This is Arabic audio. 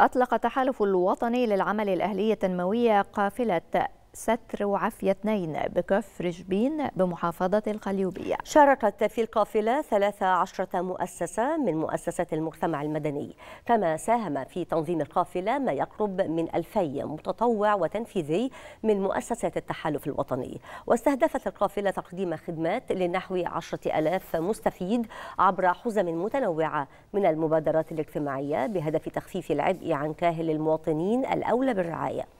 أطلق تحالف الوطني للعمل الأهلي التنموية قافلة ستر وعافية اثنين بكفر جبين بمحافظة القليوبية شاركت في القافلة 13 مؤسسة من مؤسسات المجتمع المدني كما ساهم في تنظيم القافلة ما يقرب من 2000 متطوع وتنفيذي من مؤسسات التحالف الوطني واستهدفت القافلة تقديم خدمات لنحو 10000 مستفيد عبر حزم متنوعة من المبادرات الاجتماعية بهدف تخفيف العبء عن كاهل المواطنين الأولى بالرعاية